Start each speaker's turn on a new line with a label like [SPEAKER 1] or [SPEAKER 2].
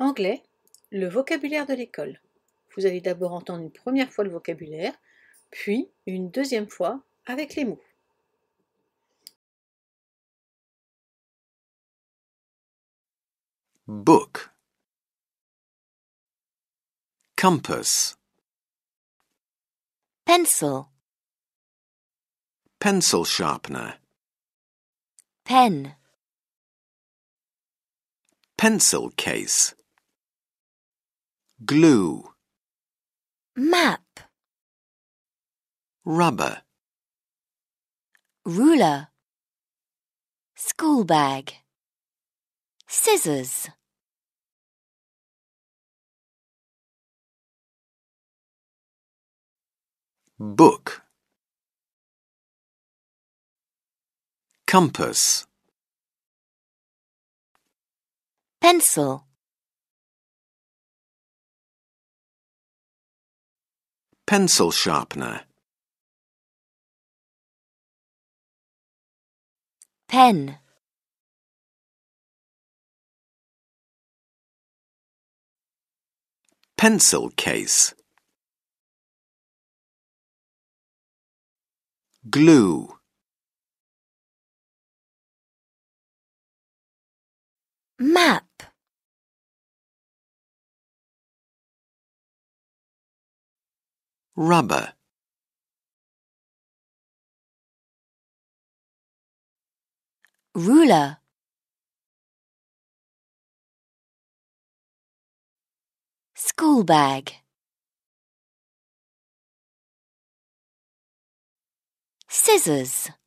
[SPEAKER 1] Anglais, le vocabulaire de l'école. Vous allez d'abord entendre une
[SPEAKER 2] première fois le vocabulaire, puis une deuxième fois avec les mots. Book Compass Pencil
[SPEAKER 1] Pencil sharpener Pen Pencil case glue
[SPEAKER 2] map rubber ruler school bag scissors book compass pencil Pencil sharpener. Pen. Pencil case. Glue. Map. rubber ruler school bag scissors